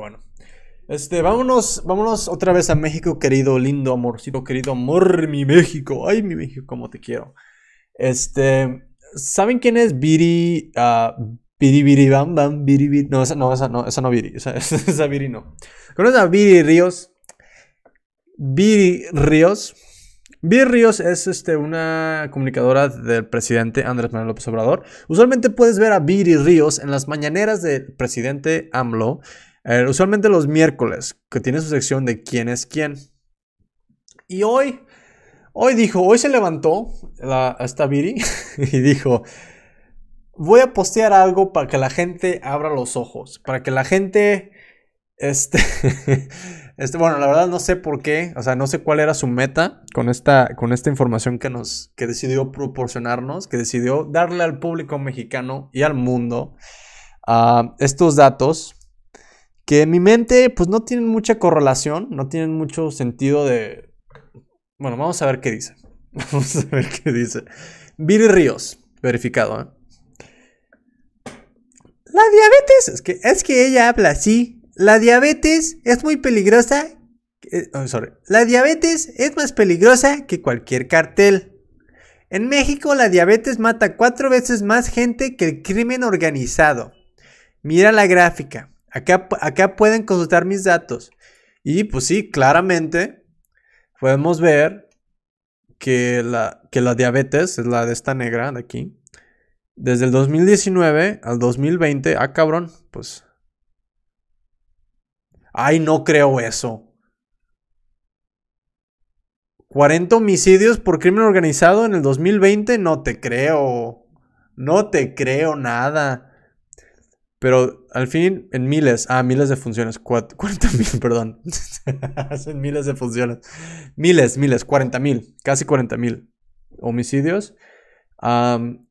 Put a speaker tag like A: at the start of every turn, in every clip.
A: Bueno. Este, vámonos, vámonos otra vez a México, querido, lindo, amorcito, querido amor, mi México. Ay, mi México, como te quiero. Este, ¿saben quién es Biri? Biri ah, Biri Bam Bam, Biri Biri. No, esa no, esa no, esa no Biri, esa, esa Biri no. ¿Conoces a Biri Ríos? Biri Ríos. Biri Ríos es este, una comunicadora del presidente Andrés Manuel López Obrador. Usualmente puedes ver a Biri Ríos en las mañaneras del presidente AMLO eh, usualmente los miércoles, que tiene su sección de quién es quién. Y hoy, hoy dijo, hoy se levantó esta Viri y dijo, voy a postear algo para que la gente abra los ojos, para que la gente, este, este, bueno, la verdad no sé por qué, o sea, no sé cuál era su meta con esta, con esta información que nos, que decidió proporcionarnos, que decidió darle al público mexicano y al mundo ah, estos datos que en mi mente pues no tienen mucha correlación, no tienen mucho sentido de... Bueno, vamos a ver qué dice. Vamos a ver qué dice. Viri Ríos, verificado. ¿eh? La diabetes, es que, es que ella habla así. La diabetes es muy peligrosa. Eh, oh, sorry. La diabetes es más peligrosa que cualquier cartel. En México la diabetes mata cuatro veces más gente que el crimen organizado. Mira la gráfica. Acá, pueden consultar mis datos. Y pues sí, claramente podemos ver que la, que la diabetes es la de esta negra de aquí. Desde el 2019 al 2020, ah cabrón, pues... Ay, no creo eso. 40 homicidios por crimen organizado en el 2020, no te creo. No te creo nada. Pero al fin, en miles, ah, miles de funciones, Cuarenta mil, perdón. hacen miles de funciones. Miles, miles, Cuarenta mil, casi 40 mil homicidios.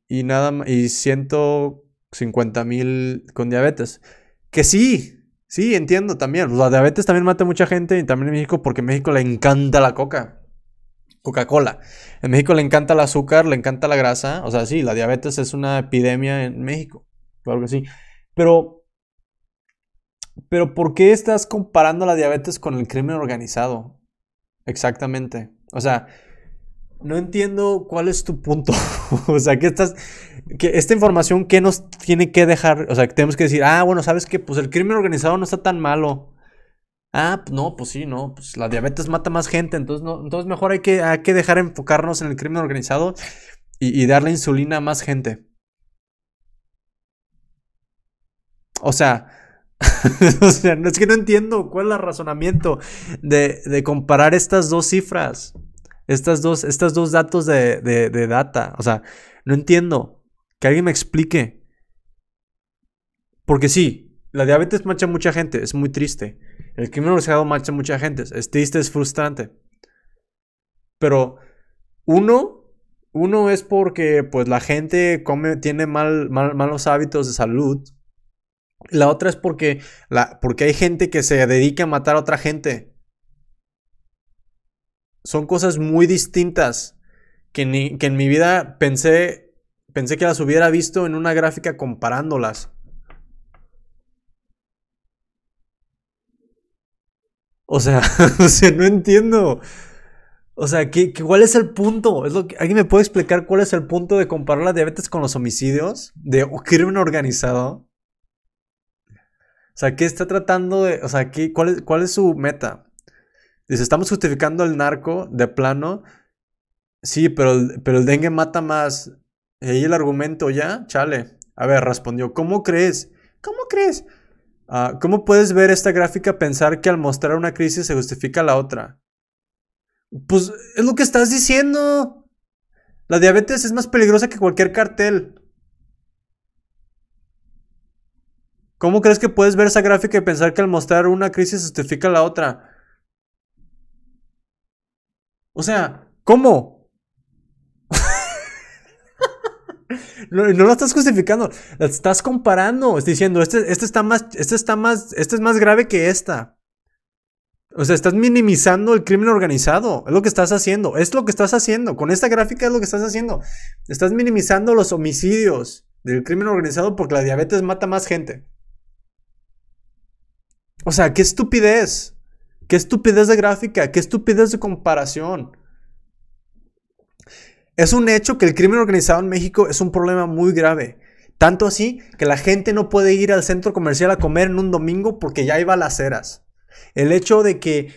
A: y nada y Cincuenta mil con diabetes. Que sí, sí, entiendo también. La diabetes también mata a mucha gente y también en México, porque a México le encanta la coca. Coca-Cola. En México le encanta el azúcar, le encanta la grasa. O sea, sí, la diabetes es una epidemia en México. Claro que sí. Pero, pero ¿por qué estás comparando la diabetes con el crimen organizado? Exactamente. O sea, no entiendo cuál es tu punto. o sea, que estás. Que esta información, ¿qué nos tiene que dejar? O sea, que tenemos que decir, ah, bueno, ¿sabes que Pues el crimen organizado no está tan malo. Ah, no, pues sí, no. Pues la diabetes mata más gente. Entonces, no, entonces mejor hay que, hay que dejar enfocarnos en el crimen organizado y, y darle insulina a más gente. O sea, o es que no entiendo cuál es el razonamiento de, comparar estas dos cifras, estas dos, estas dos datos de, data. O sea, no entiendo. Que alguien me explique. Porque sí, la diabetes mancha a mucha gente, es muy triste. El crimen organizado mancha a mucha gente, es triste, es frustrante. Pero uno, uno es porque pues la gente come, tiene mal, malos hábitos de salud la otra es porque, la, porque hay gente que se dedica a matar a otra gente. Son cosas muy distintas que, ni, que en mi vida pensé, pensé que las hubiera visto en una gráfica comparándolas. O sea, no entiendo. O sea, ¿qué, cuál es el punto? ¿Es lo ¿Alguien me puede explicar cuál es el punto de comparar la diabetes con los homicidios? ¿De crimen organizado? O sea, ¿qué está tratando de, o sea, ¿qué, cuál, es, su meta? Dice, estamos justificando el narco de plano. Sí, pero el, pero el dengue mata más. Y ahí el argumento ya, chale. A ver, respondió, ¿cómo crees? ¿Cómo crees? Ah, ¿Cómo puedes ver esta gráfica pensar que al mostrar una crisis se justifica la otra? Pues es lo que estás diciendo. La diabetes es más peligrosa que cualquier cartel. ¿Cómo crees que puedes ver esa gráfica y pensar que al mostrar una crisis justifica la otra? O sea, ¿cómo? no, la estás justificando, la estás comparando, estás diciendo, este, este, está más, este está más, este es más grave que esta. O sea, estás minimizando el crimen organizado. Es lo que estás haciendo. Es lo que estás haciendo. Con esta gráfica es lo que estás haciendo. Estás minimizando los homicidios del crimen organizado porque la diabetes mata más gente. O sea, qué estupidez. Qué estupidez de gráfica, qué estupidez de comparación. Es un hecho que el crimen organizado en México es un problema muy grave. Tanto así que la gente no puede ir al centro comercial a comer en un domingo porque ya hay balaceras. El hecho de que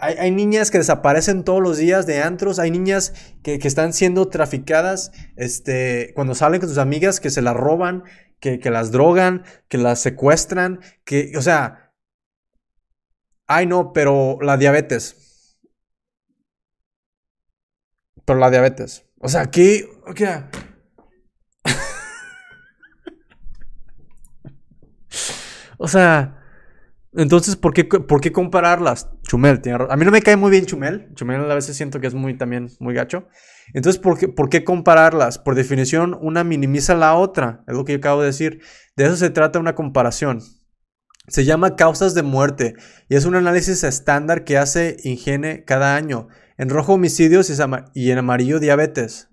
A: hay, niñas que desaparecen todos los días de antros, hay niñas que, están siendo traficadas este, cuando salen con sus amigas, que se las roban, que, las drogan, que las secuestran, que, o sea, Ay, no, pero la diabetes. Pero la diabetes. O sea, aquí. o sea. Entonces, ¿por qué, ¿por qué compararlas? Chumel, tiene A mí no me cae muy bien Chumel. Chumel a veces siento que es muy también muy gacho. Entonces, ¿por qué, ¿por qué compararlas? Por definición, una minimiza la otra. Es lo que yo acabo de decir. De eso se trata una comparación. Se llama Causas de Muerte y es un análisis estándar que hace Ingene cada año. En rojo homicidios y en amarillo diabetes.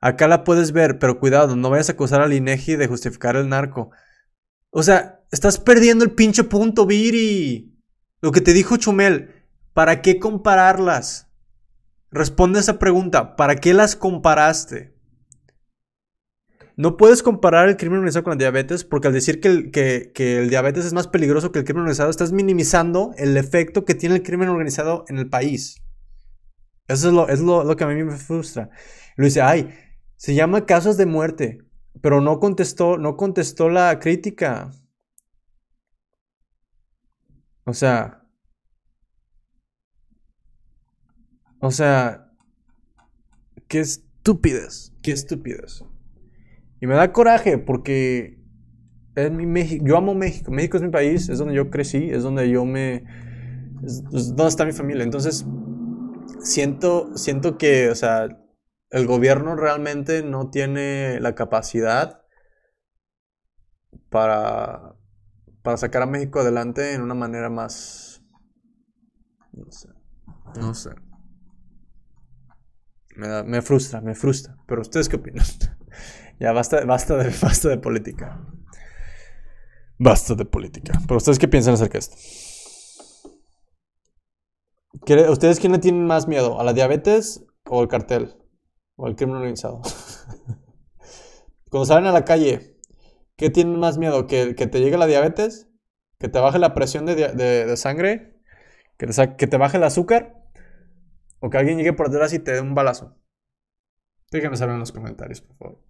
A: Acá la puedes ver, pero cuidado, no vayas a acusar al INEGI e de justificar el narco. O sea, estás perdiendo el pinche punto, Viri. Lo que te dijo Chumel, ¿para qué compararlas? Responde esa pregunta, ¿para qué las comparaste? No puedes comparar el crimen organizado con la diabetes porque al decir que el, el diabetes es más peligroso que el crimen organizado, estás minimizando el efecto que tiene el crimen organizado en el país. Eso es lo, es lo, que a mí me frustra. Lo dice, ay, se llama casos de muerte, pero no contestó, no contestó la crítica. O sea, o sea, qué estúpidas, qué estúpidas. Y me da coraje porque es mi yo amo México, México es mi país, es donde yo crecí, es donde yo me... es, donde está mi familia. Entonces, siento, siento que, o sea, el gobierno realmente no tiene la capacidad para, para sacar a México adelante en una manera más... No sé. No sé. Me, me frustra, me frustra. Pero ustedes qué opinan? Ya basta, basta, de, basta de política. Basta de política. Pero ustedes qué piensan acerca de esto? ¿Ustedes quién le tienen más miedo? ¿A la diabetes o al cartel? ¿O al crimen organizado? Cuando salen a la calle, ¿qué tienen más miedo? ¿Que, te llegue la diabetes? ¿Que te baje la presión de, sangre? ¿Que te, ¿Que te baje el azúcar? ¿O que alguien llegue por detrás y te dé un balazo? Déjenme saber en los comentarios, por favor.